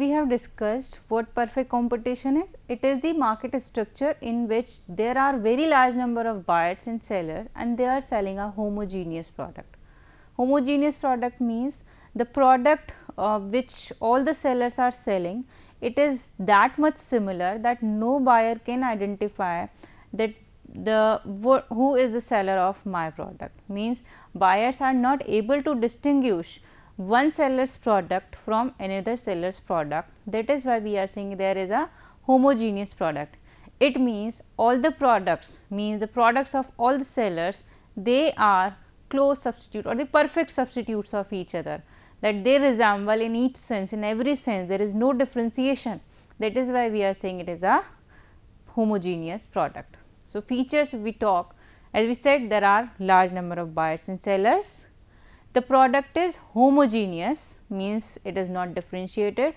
we have discussed what perfect competition is, it is the market structure in which there are very large number of buyers and sellers and they are selling a homogeneous product. Homogeneous product means the product uh, which all the sellers are selling, it is that much similar that no buyer can identify that the who is the seller of my product means buyers are not able to distinguish one seller's product from another seller's product. That is why we are saying there is a homogeneous product. It means all the products means the products of all the sellers they are close substitute or the perfect substitutes of each other that they resemble in each sense in every sense there is no differentiation that is why we are saying it is a homogeneous product. So, features we talk as we said there are large number of buyers and sellers the product is homogeneous means it is not differentiated.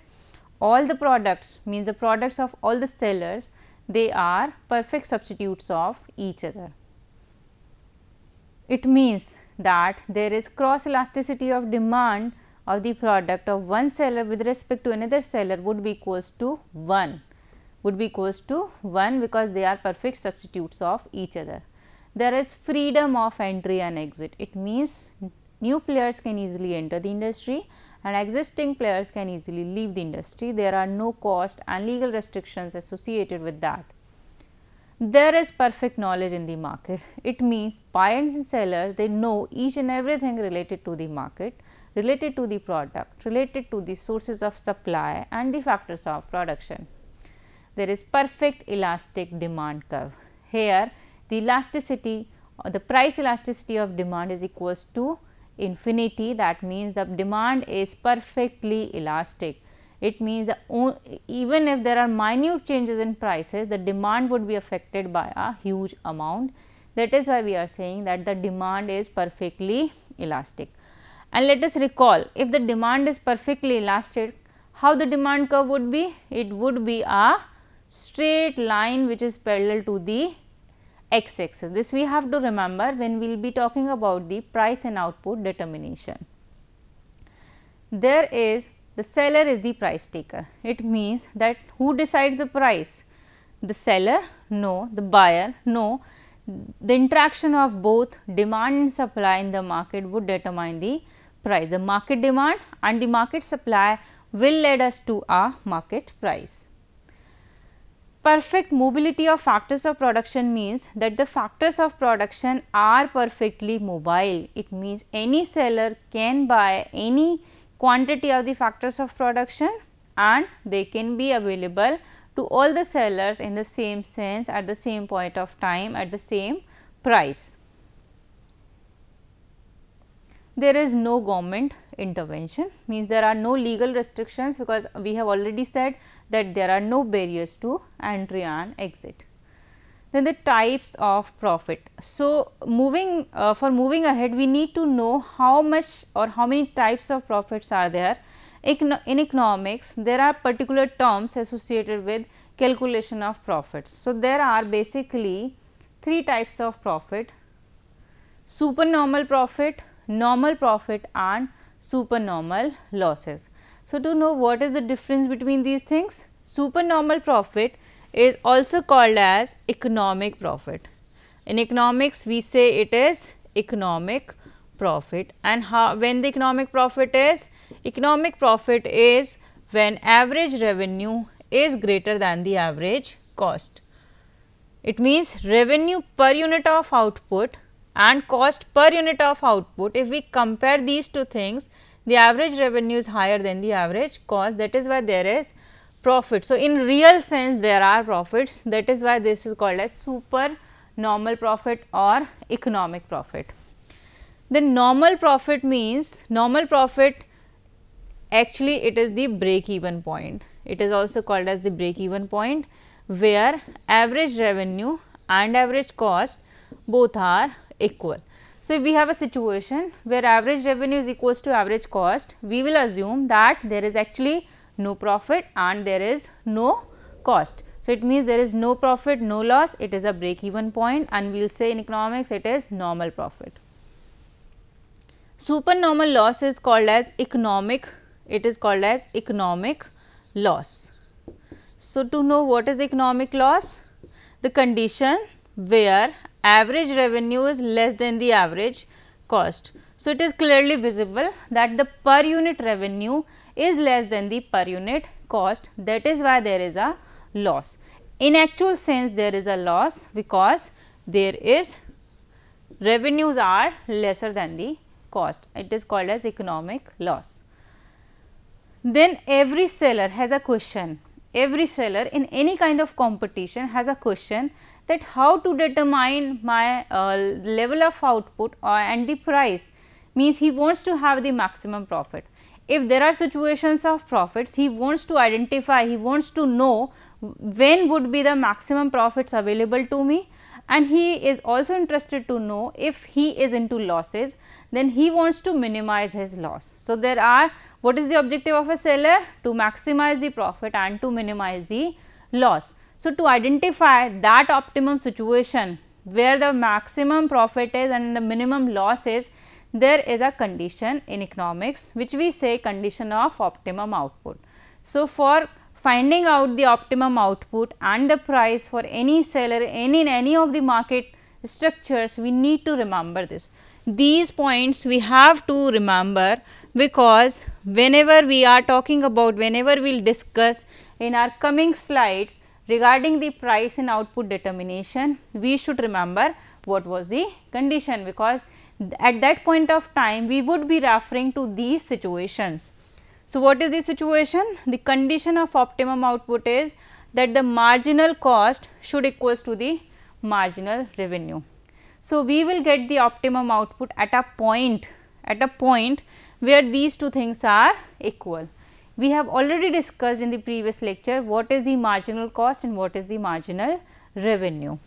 All the products means the products of all the sellers, they are perfect substitutes of each other. It means that there is cross elasticity of demand of the product of one seller with respect to another seller would be equals to 1 would be equals to 1 because they are perfect substitutes of each other. There is freedom of entry and exit. It means New players can easily enter the industry and existing players can easily leave the industry. There are no cost and legal restrictions associated with that. There is perfect knowledge in the market. It means buyers and sellers they know each and everything related to the market, related to the product, related to the sources of supply and the factors of production. There is perfect elastic demand curve. Here the elasticity or the price elasticity of demand is equals to infinity that means the demand is perfectly elastic. It means that even if there are minute changes in prices the demand would be affected by a huge amount. That is why we are saying that the demand is perfectly elastic. And let us recall if the demand is perfectly elastic, how the demand curve would be? It would be a straight line which is parallel to the x axis. This we have to remember when we will be talking about the price and output determination. There is the seller is the price taker. It means that who decides the price? The seller? No. The buyer? No. The interaction of both demand and supply in the market would determine the price. The market demand and the market supply will lead us to a market price. Perfect mobility of factors of production means that the factors of production are perfectly mobile. It means any seller can buy any quantity of the factors of production and they can be available to all the sellers in the same sense at the same point of time at the same price. There is no government intervention means there are no legal restrictions because we have already said that there are no barriers to entry and exit. Then the types of profit. So, moving uh, for moving ahead we need to know how much or how many types of profits are there. in economics there are particular terms associated with calculation of profits. So, there are basically three types of profit supernormal profit, normal profit and supernormal losses. So, to know what is the difference between these things, supernormal profit is also called as economic profit. In economics, we say it is economic profit and how, when the economic profit is? Economic profit is when average revenue is greater than the average cost. It means revenue per unit of output and cost per unit of output. If we compare these two things, the average revenue is higher than the average cost that is why there is profit. So, in real sense there are profits that is why this is called as super normal profit or economic profit. The normal profit means normal profit actually it is the break even point. It is also called as the break even point where average revenue and average cost both are equal. So, if we have a situation where average revenue is equals to average cost, we will assume that there is actually no profit and there is no cost. So, it means there is no profit, no loss, it is a break even point and we will say in economics it is normal profit. Supernormal loss is called as economic, it is called as economic loss. So, to know what is economic loss? The condition where average revenue is less than the average cost. So, it is clearly visible that the per unit revenue is less than the per unit cost that is why there is a loss. In actual sense there is a loss because there is revenues are lesser than the cost it is called as economic loss. Then every seller has a question every seller in any kind of competition has a question that how to determine my uh, level of output uh, and the price means he wants to have the maximum profit. If there are situations of profits, he wants to identify, he wants to know when would be the maximum profits available to me and he is also interested to know if he is into losses, then he wants to minimize his loss. So, there are what is the objective of a seller? To maximize the profit and to minimize the loss. So, to identify that optimum situation where the maximum profit is and the minimum loss is, there is a condition in economics which we say condition of optimum output. So, for finding out the optimum output and the price for any seller and in any of the market structures, we need to remember this. These points we have to remember because whenever we are talking about, whenever we will discuss in our coming slides, regarding the price and output determination, we should remember what was the condition because at that point of time we would be referring to these situations. So, what is the situation? The condition of optimum output is that the marginal cost should equals to the marginal revenue. So, we will get the optimum output at a point at a point where these two things are equal. We have already discussed in the previous lecture what is the marginal cost and what is the marginal revenue.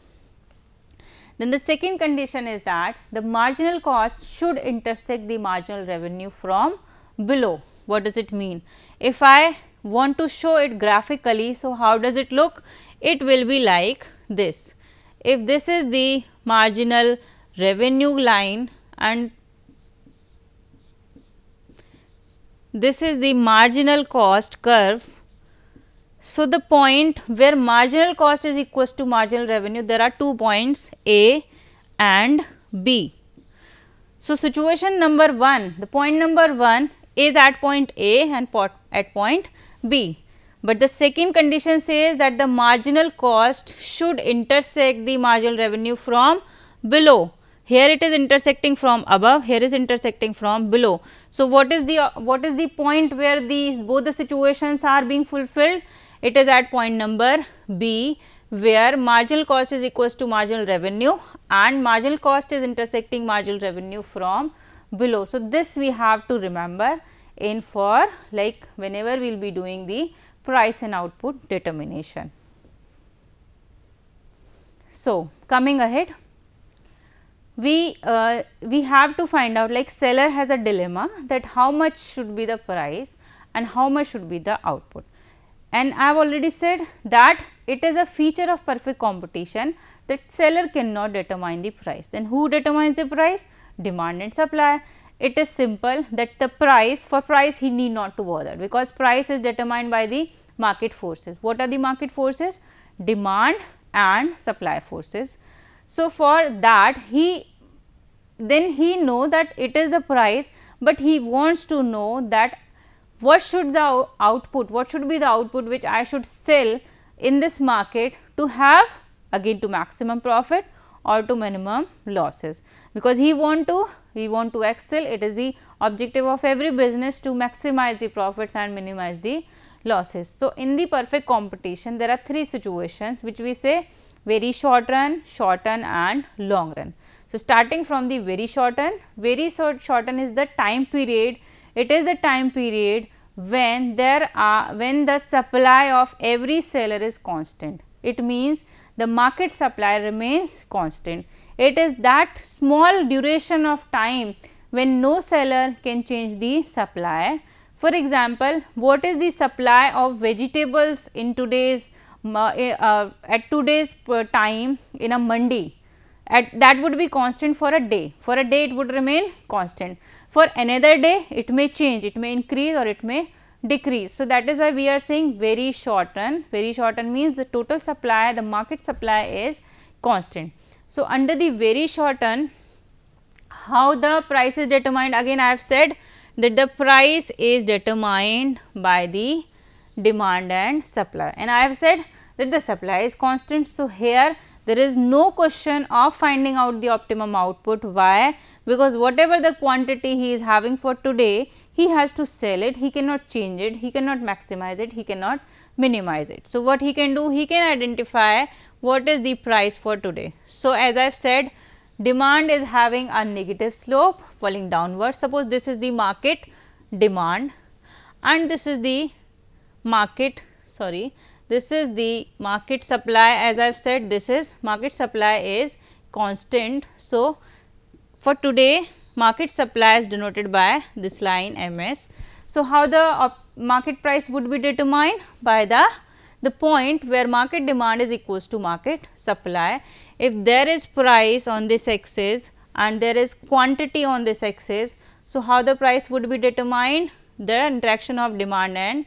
Then the second condition is that the marginal cost should intersect the marginal revenue from below. What does it mean? If I want to show it graphically, so how does it look? It will be like this. If this is the marginal revenue line and this is the marginal cost curve. So, the point where marginal cost is equals to marginal revenue, there are two points A and B. So, situation number 1, the point number 1 is at point A and at point B. But the second condition says that the marginal cost should intersect the marginal revenue from below here it is intersecting from above here is intersecting from below so what is the uh, what is the point where the both the situations are being fulfilled it is at point number b where marginal cost is equals to marginal revenue and marginal cost is intersecting marginal revenue from below so this we have to remember in for like whenever we will be doing the price and output determination so coming ahead we uh, we have to find out like seller has a dilemma that how much should be the price and how much should be the output and I have already said that it is a feature of perfect competition that seller cannot determine the price. Then who determines the price? Demand and supply. It is simple that the price for price he need not to bother because price is determined by the market forces. What are the market forces? Demand and supply forces. So, for that he then he know that it is a price, but he wants to know that what should the output, what should be the output which I should sell in this market to have again to maximum profit or to minimum losses because he want to he want to excel it is the objective of every business to maximize the profits and minimize the losses so in the perfect competition there are three situations which we say very short run, short run and long run. So, starting from the very short run, very short, short run is the time period, it is the time period when there are when the supply of every seller is constant. It means the market supply remains constant. It is that small duration of time when no seller can change the supply. For example, what is the supply of vegetables in today's Eh, uh, at today's uh, time in a Monday at that would be constant for a day. For a day it would remain constant. For another day it may change, it may increase or it may decrease. So, that is why we are saying very short run, very short run means the total supply, the market supply is constant. So, under the very short run, how the price is determined again I have said that the price is determined by the demand and supply and I have said that the supply is constant. So, here there is no question of finding out the optimum output. Why? Because whatever the quantity he is having for today, he has to sell it, he cannot change it, he cannot maximize it, he cannot minimize it. So, what he can do? He can identify what is the price for today. So, as I have said demand is having a negative slope falling downwards. Suppose this is the market demand and this is the market sorry this is the market supply as I have said this is market supply is constant. So, for today market supply is denoted by this line MS. So, how the market price would be determined by the the point where market demand is equals to market supply. If there is price on this axis and there is quantity on this axis, so how the price would be determined? The interaction of demand and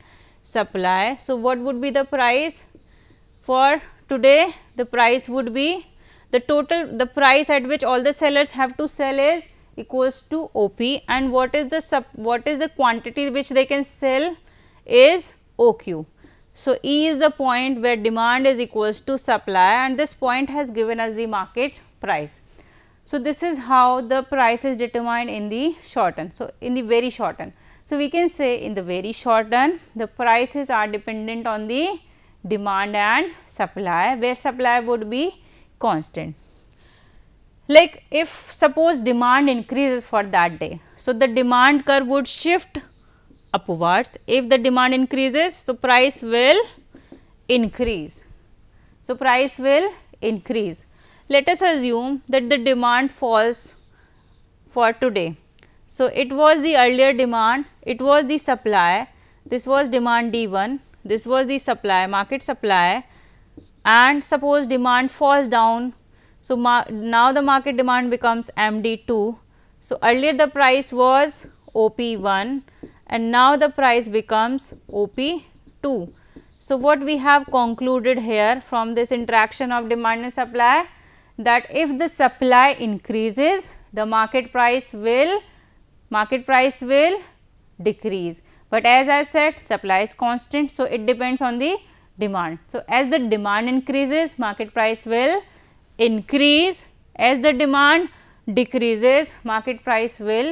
supply. So, what would be the price for today? The price would be the total the price at which all the sellers have to sell is equals to OP and what is the sub what is the quantity which they can sell is OQ. So, E is the point where demand is equals to supply and this point has given us the market price. So, this is how the price is determined in the short term. So, in the very short term. So, we can say in the very short run the prices are dependent on the demand and supply where supply would be constant. Like if suppose demand increases for that day, so the demand curve would shift upwards. If the demand increases, so price will increase. So, price will increase. Let us assume that the demand falls for today so, it was the earlier demand, it was the supply, this was demand D 1, this was the supply market supply and suppose demand falls down. So, now the market demand becomes M D 2. So, earlier the price was OP 1 and now the price becomes OP 2. So, what we have concluded here from this interaction of demand and supply that if the supply increases the market price will market price will decrease. But as I said supply is constant. So, it depends on the demand. So, as the demand increases market price will increase as the demand decreases market price will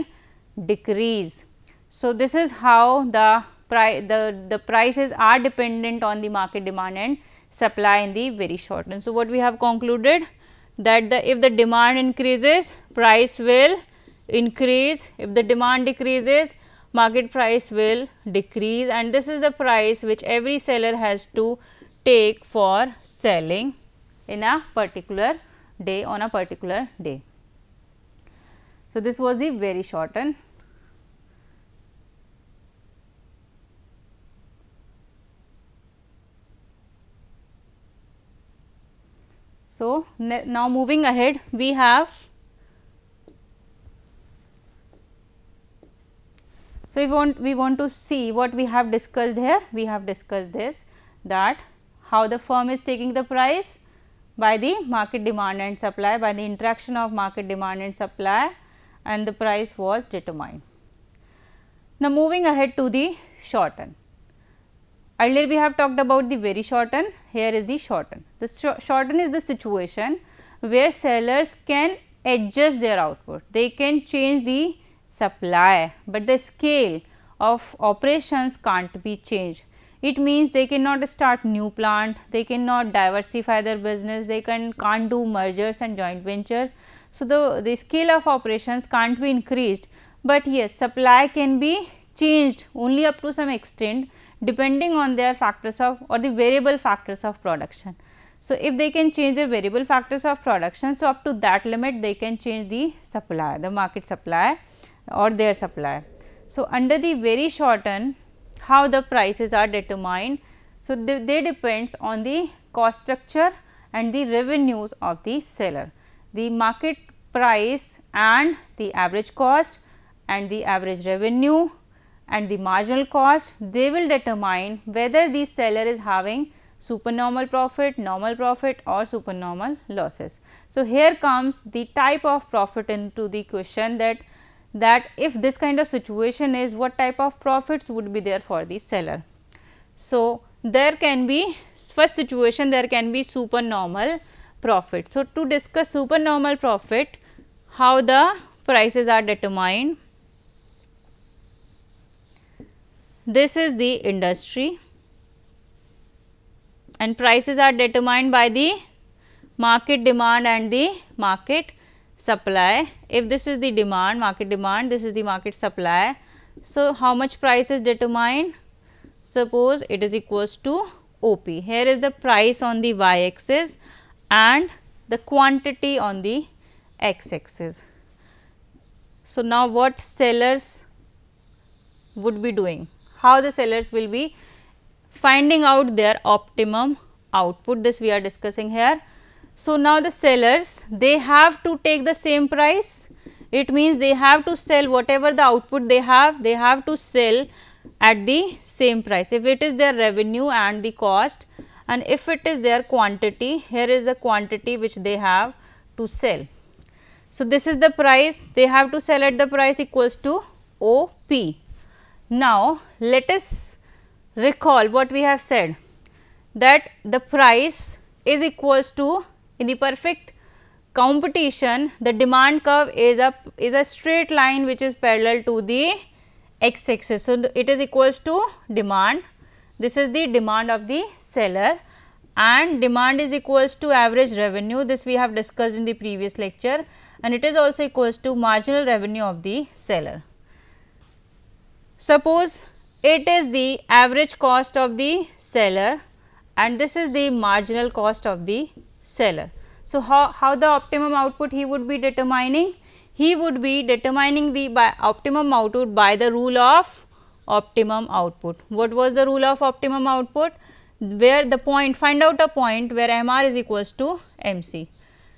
decrease. So, this is how the the, the prices are dependent on the market demand and supply in the very short run. So, what we have concluded that the if the demand increases price will increase, if the demand decreases, market price will decrease and this is the price which every seller has to take for selling in a particular day on a particular day. So, this was the very shortened So, now moving ahead we have So, we want, we want to see what we have discussed here, we have discussed this that how the firm is taking the price by the market demand and supply by the interaction of market demand and supply and the price was determined. Now, moving ahead to the short term. Earlier we have talked about the very short term, here is the short term. The sh short term is the situation where sellers can adjust their output, they can change the supply, but the scale of operations can't be changed. It means they cannot start new plant, they cannot diversify their business, they can not do mergers and joint ventures. So, the, the scale of operations can't be increased, but yes supply can be changed only up to some extent depending on their factors of or the variable factors of production. So, if they can change the variable factors of production, so up to that limit they can change the supply, the market supply or their supply. So, under the very short run how the prices are determined. So, they, they depends on the cost structure and the revenues of the seller. The market price and the average cost and the average revenue and the marginal cost they will determine whether the seller is having supernormal profit, normal profit or supernormal losses. So, here comes the type of profit into the question that that if this kind of situation is what type of profits would be there for the seller. So, there can be first situation there can be supernormal profit. So, to discuss supernormal profit how the prices are determined this is the industry and prices are determined by the market demand and the market supply. If this is the demand, market demand, this is the market supply. So, how much price is determined? Suppose it is equals to OP. Here is the price on the y axis and the quantity on the x axis. So, now what sellers would be doing? How the sellers will be finding out their optimum output this we are discussing here. So, now the sellers they have to take the same price it means they have to sell whatever the output they have they have to sell at the same price if it is their revenue and the cost and if it is their quantity here is the quantity which they have to sell. So, this is the price they have to sell at the price equals to OP. Now, let us recall what we have said that the price is equals to in the perfect competition, the demand curve is a, is a straight line which is parallel to the x axis. So, it is equals to demand. This is the demand of the seller and demand is equals to average revenue. This we have discussed in the previous lecture and it is also equals to marginal revenue of the seller. Suppose it is the average cost of the seller and this is the marginal cost of the seller. So, how, how the optimum output he would be determining? He would be determining the optimum output by the rule of optimum output. What was the rule of optimum output? Where the point, find out a point where MR is equals to MC.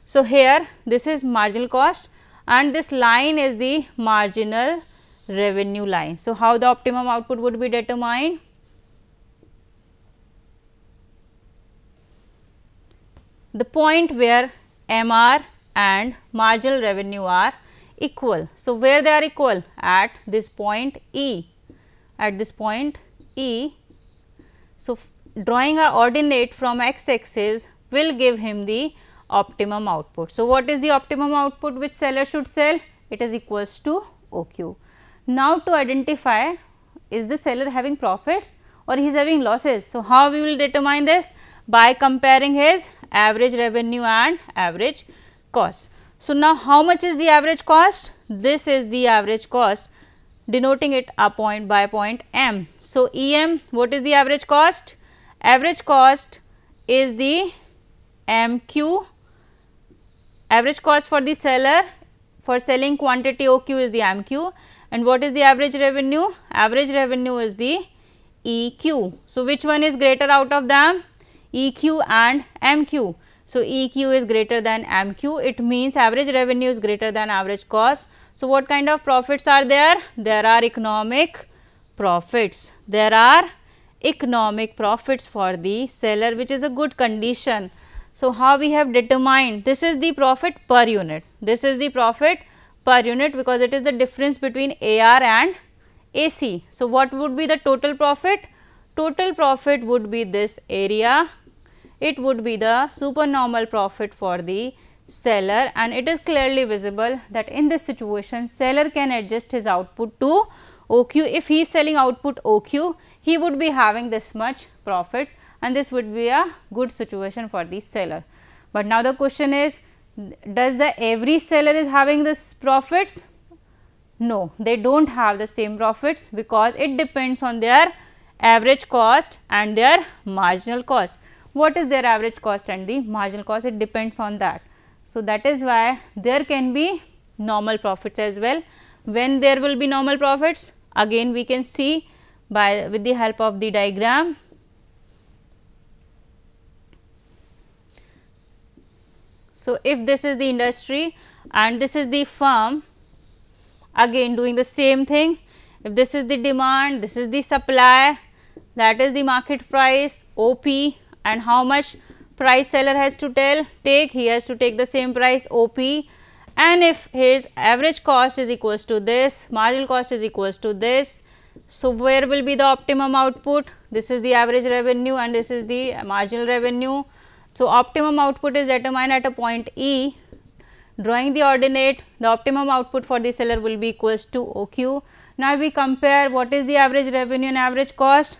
So, here this is marginal cost and this line is the marginal revenue line. So, how the optimum output would be determined? the point where MR and marginal revenue are equal. So, where they are equal? At this point E, at this point E. So, drawing a ordinate from x axis will give him the optimum output. So, what is the optimum output which seller should sell? It is equals to OQ. Now, to identify is the seller having profits or he is having losses. So, how we will determine this? By comparing his average revenue and average cost. So, now how much is the average cost? This is the average cost denoting it a point by point M. So, EM what is the average cost? Average cost is the MQ average cost for the seller for selling quantity OQ is the MQ and what is the average revenue? Average revenue is the EQ. So, which one is greater out of them? EQ and MQ. So, EQ is greater than MQ, it means average revenue is greater than average cost. So, what kind of profits are there? There are economic profits. There are economic profits for the seller which is a good condition. So, how we have determined this is the profit per unit, this is the profit per unit because it is the difference between AR and AC. So, what would be the total profit? Total profit would be this area, it would be the supernormal profit for the seller and it is clearly visible that in this situation seller can adjust his output to OQ. If he is selling output OQ, he would be having this much profit and this would be a good situation for the seller. But now the question is does the every seller is having this profits? No, they do not have the same profits because it depends on their average cost and their marginal cost. What is their average cost and the marginal cost? It depends on that. So, that is why there can be normal profits as well. When there will be normal profits? Again we can see by with the help of the diagram. So, if this is the industry and this is the firm again doing the same thing if this is the demand this is the supply that is the market price op and how much price seller has to tell take he has to take the same price op and if his average cost is equals to this marginal cost is equals to this so where will be the optimum output this is the average revenue and this is the marginal revenue so optimum output is determined at a point e drawing the ordinate the optimum output for the seller will be equals to OQ. Now, we compare what is the average revenue and average cost.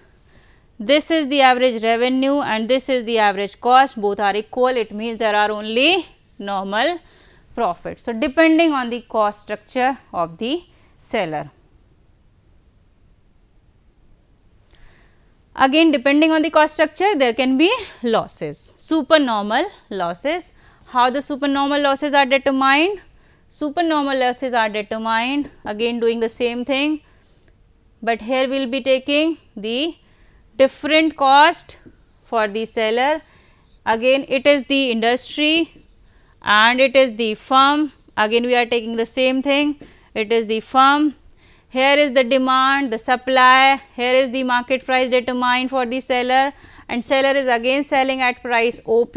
This is the average revenue and this is the average cost both are equal it means there are only normal profits. So, depending on the cost structure of the seller. Again depending on the cost structure there can be losses, supernormal losses how the supernormal losses are determined? Supernormal losses are determined again doing the same thing, but here we will be taking the different cost for the seller. Again it is the industry and it is the firm. Again we are taking the same thing, it is the firm here is the demand, the supply, here is the market price determined for the seller and seller is again selling at price OP.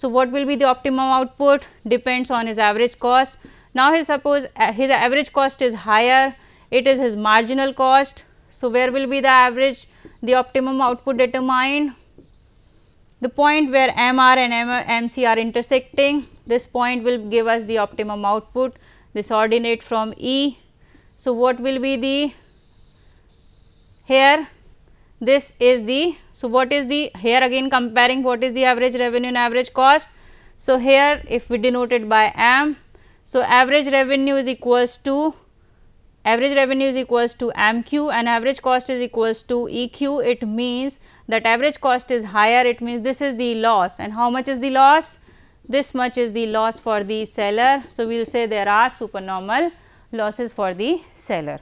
So, what will be the optimum output depends on his average cost. Now, his suppose uh, his average cost is higher, it is his marginal cost. So, where will be the average the optimum output determined? The point where MR and MC are intersecting, this point will give us the optimum output, this ordinate from E. So, what will be the here this is the so what is the here again comparing what is the average revenue and average cost so here if we denote it by m so average revenue is equals to average revenue is equals to mq and average cost is equals to eq it means that average cost is higher it means this is the loss and how much is the loss this much is the loss for the seller so we will say there are supernormal losses for the seller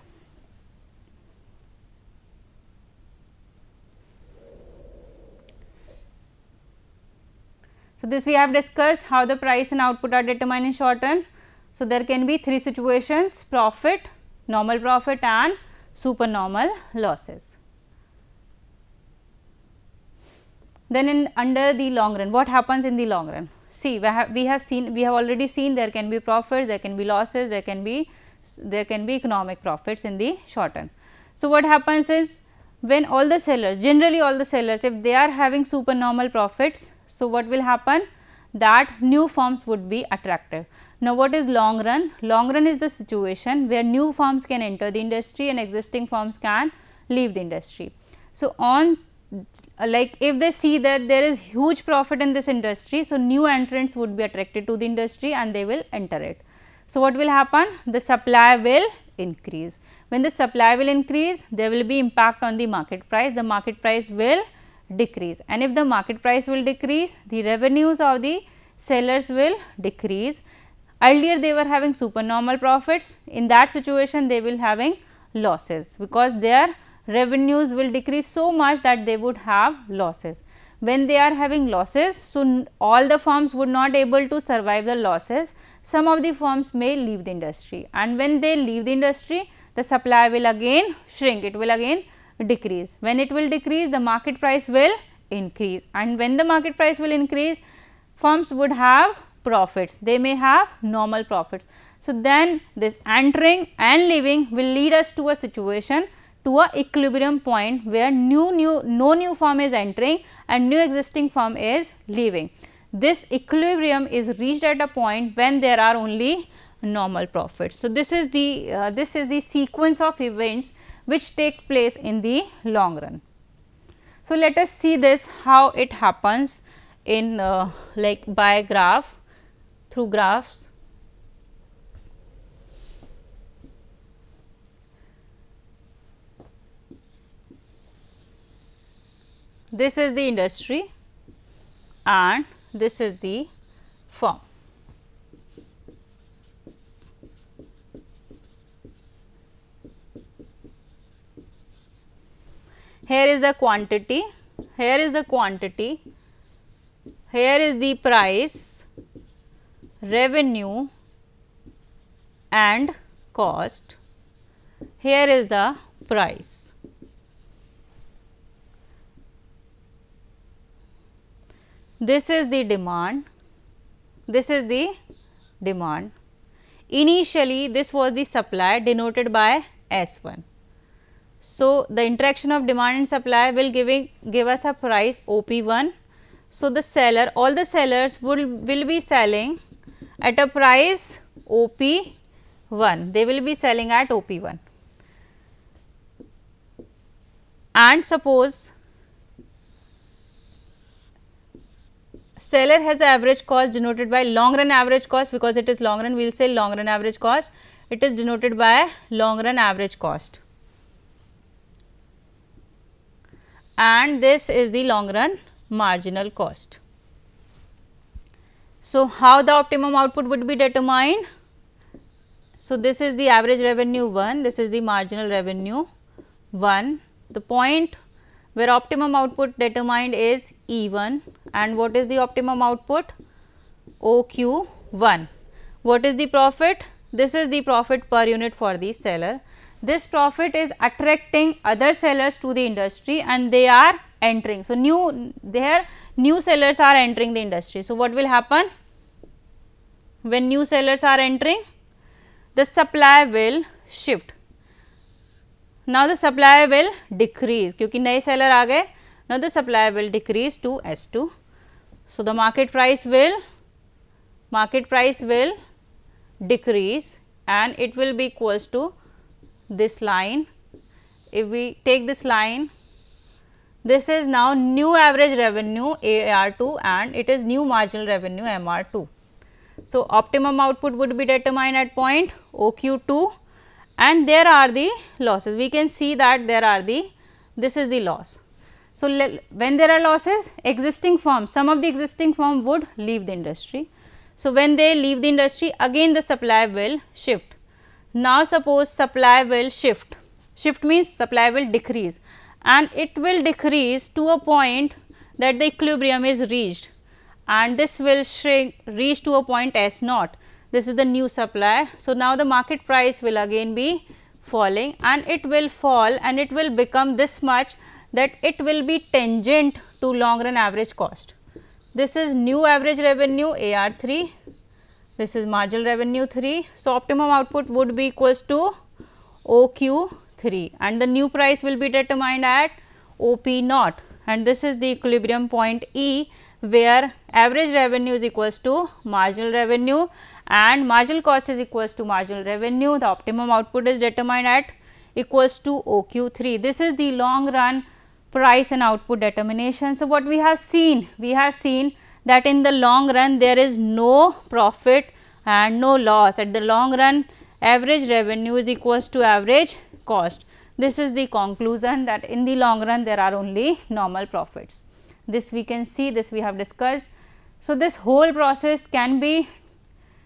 So, this we have discussed how the price and output are determined in short term. So, there can be three situations profit, normal profit and supernormal losses. Then in under the long run what happens in the long run? See we have, we have seen we have already seen there can be profits, there can be losses, there can be there can be economic profits in the short term. So, what happens is when all the sellers generally all the sellers if they are having supernormal profits so, what will happen? that new firms would be attractive. Now, what is long run? Long run is the situation where new firms can enter the industry and existing firms can leave the industry. So, on like if they see that there is huge profit in this industry, so new entrants would be attracted to the industry and they will enter it. So, what will happen? The supply will increase. When the supply will increase, there will be impact on the market price. The market price will increase decrease and if the market price will decrease the revenues of the sellers will decrease. Earlier they were having supernormal profits in that situation they will having losses because their revenues will decrease so much that they would have losses. When they are having losses, so all the firms would not able to survive the losses, some of the firms may leave the industry and when they leave the industry, the supply will again shrink, it will again decrease. When it will decrease, the market price will increase and when the market price will increase, firms would have profits. They may have normal profits. So, then this entering and leaving will lead us to a situation to a equilibrium point where new new no new firm is entering and new existing firm is leaving. This equilibrium is reached at a point when there are only normal profits. So, this is the uh, this is the sequence of events which take place in the long run. So, let us see this how it happens in uh, like by graph through graphs. This is the industry and this is the firm. here is the quantity, here is the quantity, here is the price, revenue and cost, here is the price. This is the demand, this is the demand. Initially, this was the supply denoted by S 1. So, the interaction of demand and supply will give us a price OP1. So, the seller all the sellers will, will be selling at a price OP1, they will be selling at OP1. And suppose seller has average cost denoted by long run average cost because it is long run we will say long run average cost it is denoted by long run average cost and this is the long run marginal cost. So, how the optimum output would be determined? So, this is the average revenue 1, this is the marginal revenue 1. The point where optimum output determined is E 1 and what is the optimum output? OQ 1. What is the profit? This is the profit per unit for the seller this profit is attracting other sellers to the industry and they are entering. So, new their new sellers are entering the industry. So, what will happen when new sellers are entering? The supply will shift. Now, the supply will decrease because new seller uh now the supply will decrease to S2. So, the market price will market price will decrease and it will be equals to this line. If we take this line, this is now new average revenue AR 2 and it is new marginal revenue mr 2. So, optimum output would be determined at point OQ 2 and there are the losses. We can see that there are the this is the loss. So, when there are losses existing firms some of the existing firm would leave the industry. So, when they leave the industry again the supply will shift. Now, suppose supply will shift, shift means supply will decrease and it will decrease to a point that the equilibrium is reached and this will shrink reach to a point S naught. This is the new supply. So, now the market price will again be falling and it will fall and it will become this much that it will be tangent to long run average cost. This is new average revenue AR3 this is marginal revenue 3. So, optimum output would be equals to OQ 3 and the new price will be determined at OP naught and this is the equilibrium point E where average revenue is equals to marginal revenue and marginal cost is equals to marginal revenue. The optimum output is determined at equals to OQ 3. This is the long run price and output determination. So, what we have seen? We have seen that in the long run there is no profit and no loss. At the long run average revenue is equals to average cost. This is the conclusion that in the long run there are only normal profits. This we can see this we have discussed. So, this whole process can be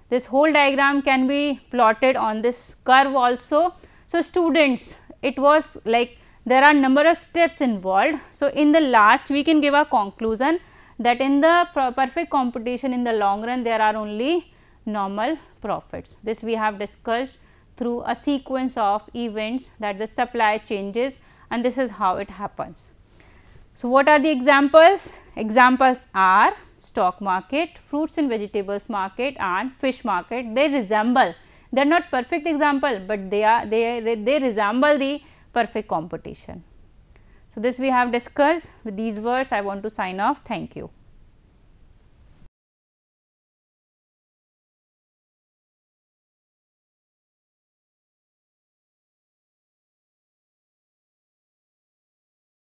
this whole diagram can be plotted on this curve also. So, students it was like there are number of steps involved. So, in the last we can give a conclusion that in the perfect competition in the long run there are only normal profits. This we have discussed through a sequence of events that the supply changes and this is how it happens. So, what are the examples? Examples are stock market, fruits and vegetables market and fish market. They resemble, they are not perfect example, but they are they, they resemble the perfect competition. So, this we have discussed with these words I want to sign off thank you.